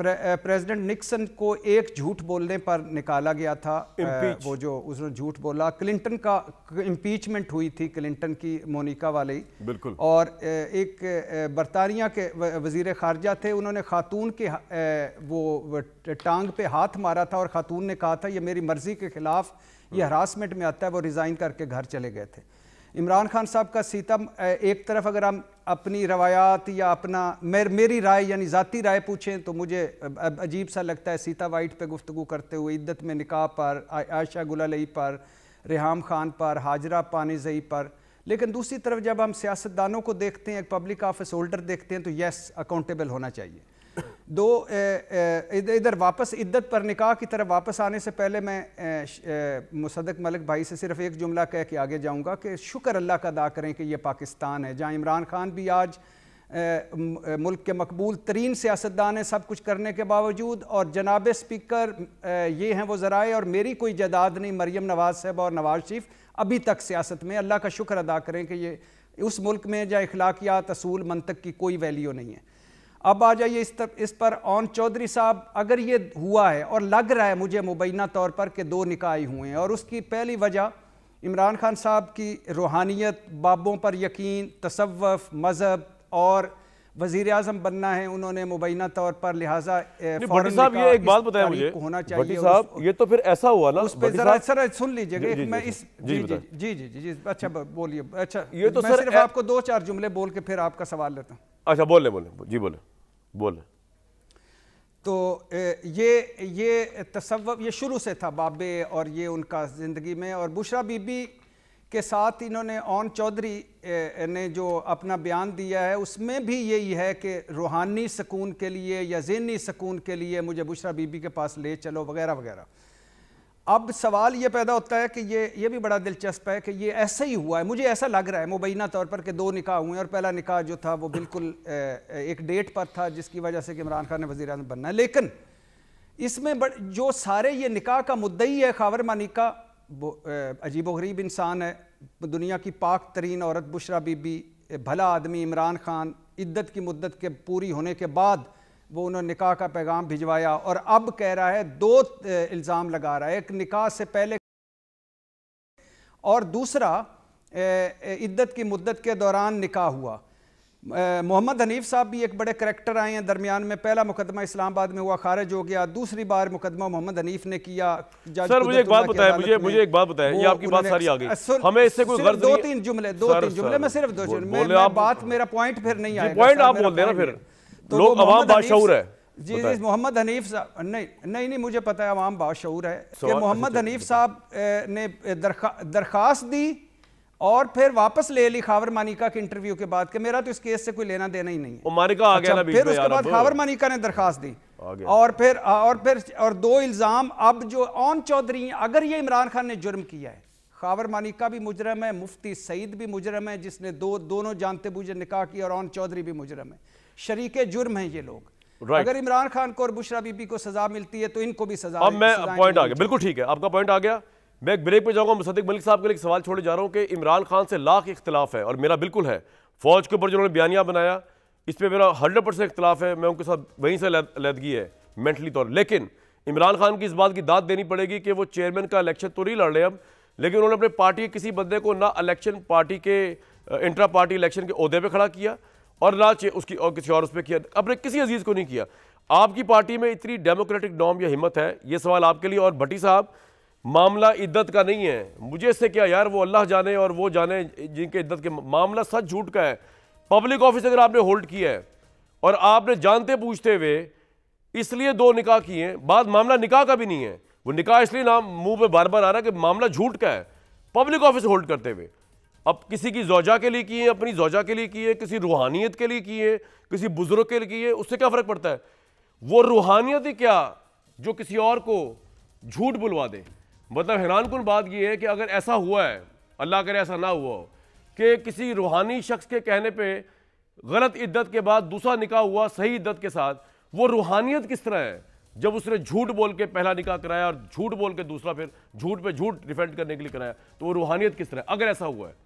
President Nixon को एक झूठ बोलने पर निकाला गया था वो जो उसने झूठ बोला क्लिंटन का इम्पीचमेंट हुई थी क्लिंटन की मोनिका वाली बिल्कुल और एक बरतानिया के वजीर खारजा थे उन्होंने खातून के वो टांग पे हाथ मारा था और खातून ने कहा था ये मेरी मर्ज़ी के ख़िलाफ़ ये हाँ। हरासमेंट में आता है वो रिज़ाइन करके घर चले गए थे इमरान खान साहब का सीतम एक तरफ अगर हम अपनी रवायात या अपना मेर, मेरी राय यानी ज़ाती राय पूछें तो मुझे अजीब सा लगता है सीता वाइट पे गुफ्तु करते हुए इद्दत में निकाह पर आयशा गुलालई पर रेहम खान पर हाजरा पानजई पर लेकिन दूसरी तरफ जब हम सियासतदानों को देखते हैं एक पब्लिक ऑफिस होल्डर देखते हैं तो यस अकाउंटेबल होना चाहिए दो इधर वापस इद्दत पर निकाह की तरफ वापस आने से पहले मैं मुसदक मलिक भाई से सिर्फ एक जुमला कह के आगे जाऊंगा कि शुक्र अल्लाह का अदा करें कि ये पाकिस्तान है जहाँ इमरान खान भी आज मुल्क के मकबूल तरीन सियासतदान हैं सब कुछ करने के बावजूद और जनाब स्पीकर ये हैं वो ज़राए और मेरी कोई जदाद नहीं मरीम नवाज़ साहब और नवाज शरीफ अभी तक सियासत में अल्लाह का शुक्र अदा करें कि ये उस मुल्क में जहाँ अखलाकियात असूल मनतक की कोई वैल्यू नहीं है अब आ जाइए इस तर, इस पर ओन चौधरी साहब अगर ये हुआ है और लग रहा है मुझे मुबैना तौर पर कि दो निकाय हुए हैं और उसकी पहली वजह इमरान खान साहब की रूहानियत बाबों पर यकीन तसवफ मज़हब और वजीर आजम बनना है उन्होंने मुबैना तौर पर लिहाजा ये एक बात बताया मुझे होना चाहिए साहब ये तो फिर ऐसा हुआ ना उस पर जरा सर सुन लीजिएगा मैं इस जी जी जी जी जी अच्छा बोलिए अच्छा ये तो सिर्फ आपको दो चार जुमले बोल के फिर आपका सवाल लेता हूँ अच्छा बोले बोले जी बोले बोले तो ये ये तसव ये शुरू से था बाबे और ये उनका ज़िंदगी में और बुशरा बीबी के साथ इन्होंने ओन चौधरी ने जो अपना बयान दिया है उसमें भी यही है कि रूहानी सुकून के लिए या जहनी सुकून के लिए मुझे बुशरा बीबी के पास ले चलो वगैरह वगैरह अब सवाल ये पैदा होता है कि ये ये भी बड़ा दिलचस्प है कि ये ऐसा ही हुआ है मुझे ऐसा लग रहा है मुबैना तौर पर कि दो निकाह हुए और पहला निकाह जो था वो बिल्कुल एक डेट पर था जिसकी वजह से कि इमरान खान ने वजी अजम बनना है लेकिन इसमें जो सारे ये निकाह का मुद्दा ही है खावर मानिका अजीब वरीब इंसान है दुनिया की पाक तरीन औरत बुशरा बीबी भला आदमी इमरान खान इद्दत की मुद्दत के पूरी होने के बाद वो उन्होंने निकाह का पैगाम भिजवाया और अब कह रहा है दो इल्ज़ाम लगा रहा है एक निकाह से पहले और दूसरा इद्दत की मुद्दत के दौरान निकाह हुआ मोहम्मद हनीफ साहब भी एक बड़े करेक्टर आए हैं दरमियान में पहला मुकदमा इस्लामाबाद में हुआ खारिज हो गया दूसरी बार मुकदमा मोहम्मद हनीफ ने किया सर मुझे एक बात बताया मुझे मुझे एक बात बताया ये आपकी बात सारी आ गई हमें इससे कोई गर्ज दो तीन जुमले दो तीन जुमले में सिर्फ दो जुमले बात मेरा पॉइंट फिर नहीं आया पॉइंट आप बोल देना फिर तो लोग तो अवाम बाशूर है जी जी मोहम्मद हनीफ साहब नहीं नहीं नहीं मुझे पता है अवाम बाशूर है कि मोहम्मद अच्छा, हनीफ साहब ने दरखा दरखास्त दी और फिर वापस ले ली खावर मानिका के इंटरव्यू के बाद कि मेरा तो इस केस से कोई लेना देना ही नहीं है मानिका आ गया अच्छा, फिर उसके बाद खावर मानिका ने दरखास्त दी और फिर और फिर और दो इल्ज़ाम अब जो ओन चौधरी अगर ये इमरान खान ने जुर्म किया है खावर मानिका भी मुजरम है मुफ्ती सईद भी मुजरम है जिसने दो दोनों जानते बूझे निकाह की और ऑन चौधरी भी मुजरम है शरीक जुर्म है ये लोग Right. अगर इमरान खान को और बुशरा बीबी को सजा मिलती है तो इनको भी सजा अब मैं पॉइंट आ गया बिल्कुल ठीक है आपका पॉइंट आ गया मैं एक ब्रेक पे जाऊंगा मुसदिक मलिक साहब के लिए सवाल छोड़े जा रहा हूं कि इमरान खान से लाख इख्तलाफ है और मेरा बिल्कुल है फौज के ऊपर जिन्होंने बयानिया बनाया इस पर मेरा हंड्रेड परसेंट इख्तलाफ है मैं उनके साथ वहीं से लैदगी है मेंटली तौर लेकिन इमरान खान की इस बात की दाद देनी पड़ेगी कि वो चेयरमैन का इलेक्शन तो नहीं लड़ रहे अब लेकिन उन्होंने अपने पार्टी के किसी बंदे को ना इलेक्शन पार्टी के इंट्रा पार्टी इलेक्शन के अहदे पर खड़ा किया और ना उसकी और किसी और उस पर किया अपने किसी अजीज़ को नहीं किया आपकी पार्टी में इतनी डेमोक्रेटिक नॉम या हिम्मत है ये सवाल आपके लिए और भट्टी साहब मामला इद्दत का नहीं है मुझे इससे क्या यार वो अल्लाह जाने और वो जाने जिनके इद्दत के मामला सच झूठ का है पब्लिक ऑफिस अगर आपने होल्ड किया है और आपने जानते पूछते हुए इसलिए दो निकाह किए हैं बाद मामला निकाह का भी नहीं है वो निकाह इसलिए नाम मुंह पे बार बार आ रहा है कि मामला झूठ का है पब्लिक ऑफिस होल्ड करते हुए अब किसी की जोजा के लिए किए अपनी जोजा के लिए किए किसी रूहानियत के लिए किए किसी बुजुर्ग के लिए किए उससे क्या फ़र्क पड़ता है वो रूहानियत ही क्या जो किसी और को झूठ बुलवा दे मतलब हैरान कन बात यह है कि अगर ऐसा हुआ है अल्लाह करे ऐसा ना हुआ हो कि किसी रूहानी शख्स के कहने पर गलत इद्दत के बाद दूसरा निकाह हुआ सही इद्दत के साथ वो रूहानियत किस तरह है जब उसने झूठ बोल के पहला निकाह कराया और झूठ बोल के दूसरा फिर झूठ पे झूठ डिफेंड करने के लिए कराया तो वो रूहानियत किस तरह अगर ऐसा हुआ है